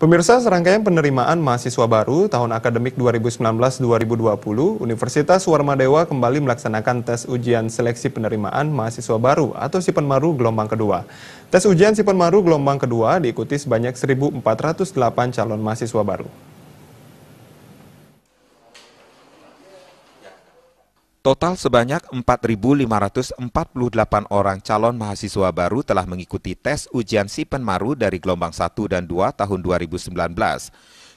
Pemirsa, serangkaian penerimaan mahasiswa baru tahun akademik 2019-2020, Universitas Warmadewa kembali melaksanakan tes ujian seleksi penerimaan mahasiswa baru atau Sipenmaru gelombang kedua. Tes ujian Sipenmaru gelombang kedua diikuti sebanyak 1.408 calon mahasiswa baru. Total sebanyak 4.548 orang calon mahasiswa baru telah mengikuti tes ujian Sipenmaru dari gelombang 1 dan 2 tahun 2019.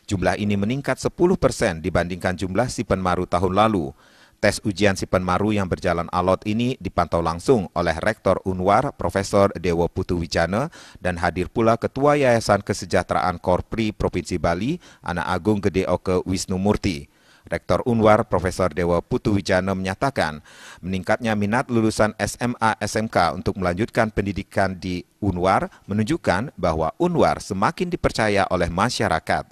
Jumlah ini meningkat 10 persen dibandingkan jumlah Maru tahun lalu. Tes ujian Maru yang berjalan alot ini dipantau langsung oleh Rektor Unwar, Profesor Dewo Putu Wijana, dan hadir pula Ketua Yayasan Kesejahteraan Korpri Provinsi Bali, Anak Agung Gede Oke Wisnu Murti. Rektor Unwar Profesor Dewa Putu Wijana menyatakan meningkatnya minat lulusan SMA SMK untuk melanjutkan pendidikan di Unwar menunjukkan bahwa Unwar semakin dipercaya oleh masyarakat.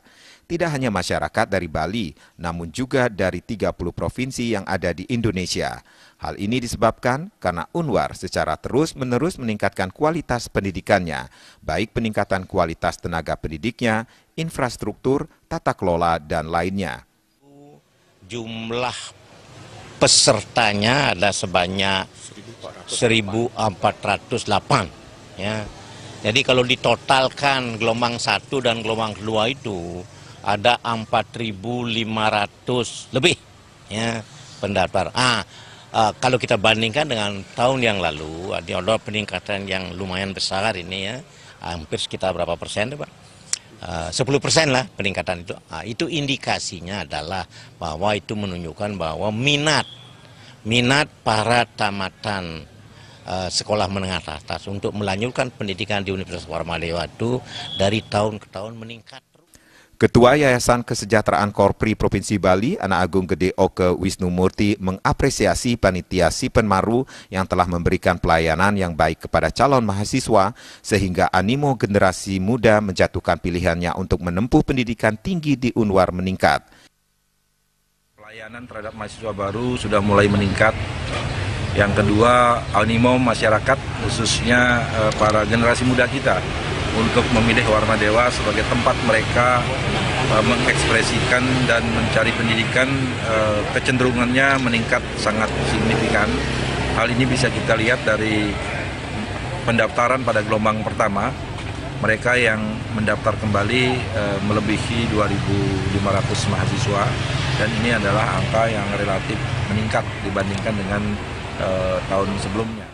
Tidak hanya masyarakat dari Bali, namun juga dari 30 provinsi yang ada di Indonesia. Hal ini disebabkan karena Unwar secara terus-menerus meningkatkan kualitas pendidikannya, baik peningkatan kualitas tenaga pendidiknya, infrastruktur, tata kelola, dan lainnya. Jumlah pesertanya ada sebanyak 1.408. Ya. Jadi kalau ditotalkan gelombang 1 dan gelombang 2 itu ada 4.500 lebih ya pendaftar. Ah, ah, kalau kita bandingkan dengan tahun yang lalu, ada peningkatan yang lumayan besar ini ya, hampir sekitar berapa persen, Pak? 10 eh, persen lah peningkatan itu. Nah, itu indikasinya adalah bahwa itu menunjukkan bahwa minat minat para tamatan uh, sekolah menengah atas untuk melanjutkan pendidikan di Universitas Dewa itu dari tahun ke tahun meningkat. Ketua Yayasan Kesejahteraan Korpri Provinsi Bali, Anak Agung Gede Oke Wisnu Murti mengapresiasi panitia Sipen Maru yang telah memberikan pelayanan yang baik kepada calon mahasiswa sehingga animo generasi muda menjatuhkan pilihannya untuk menempuh pendidikan tinggi di Unwar meningkat. Pelayanan terhadap mahasiswa baru sudah mulai meningkat. Yang kedua, animo masyarakat khususnya eh, para generasi muda kita untuk memilih Warna Dewa sebagai tempat mereka uh, mengekspresikan dan mencari pendidikan uh, kecenderungannya meningkat sangat signifikan. Hal ini bisa kita lihat dari pendaftaran pada gelombang pertama. Mereka yang mendaftar kembali uh, melebihi 2.500 mahasiswa dan ini adalah angka yang relatif meningkat dibandingkan dengan uh, tahun sebelumnya.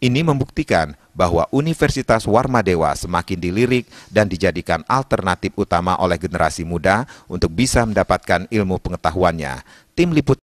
Ini membuktikan bahwa Universitas Warmadewa semakin dilirik dan dijadikan alternatif utama oleh generasi muda untuk bisa mendapatkan ilmu pengetahuannya. Tim Liput